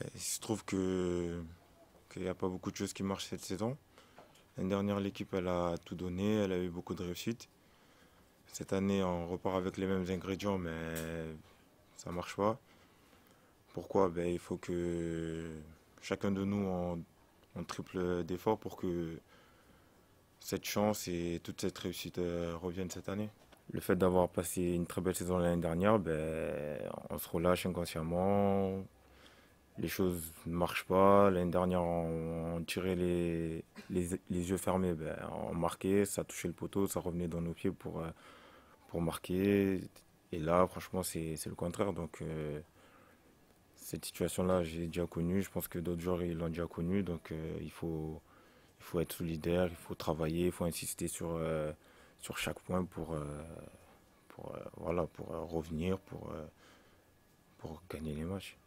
Bah, il se trouve que qu'il n'y a pas beaucoup de choses qui marchent cette saison. L'année dernière, l'équipe elle a tout donné, elle a eu beaucoup de réussite. Cette année, on repart avec les mêmes ingrédients, mais ça ne marche pas. Pourquoi ben, Il faut que chacun de nous en, triple d'efforts pour que cette chance et toute cette réussite euh, reviennent cette année. Le fait d'avoir passé une très belle saison l'année dernière, ben, on se relâche inconsciemment, les choses ne marchent pas. L'année dernière, on, tirait les, les, yeux fermés. Ben, on marquait, ça touchait le poteau, ça revenait dans nos pieds pour, euh, pour marquer. Et là, franchement, c'est le contraire. Donc, euh, cette situation-là, j'ai déjà connue. Je pense que d'autres joueurs, ils l'ont déjà connue. Donc, euh, il, faut, il faut être solidaire, il faut travailler, il faut insister sur, sur chaque point pour, voilà, pour revenir, pour, pour gagner les matchs.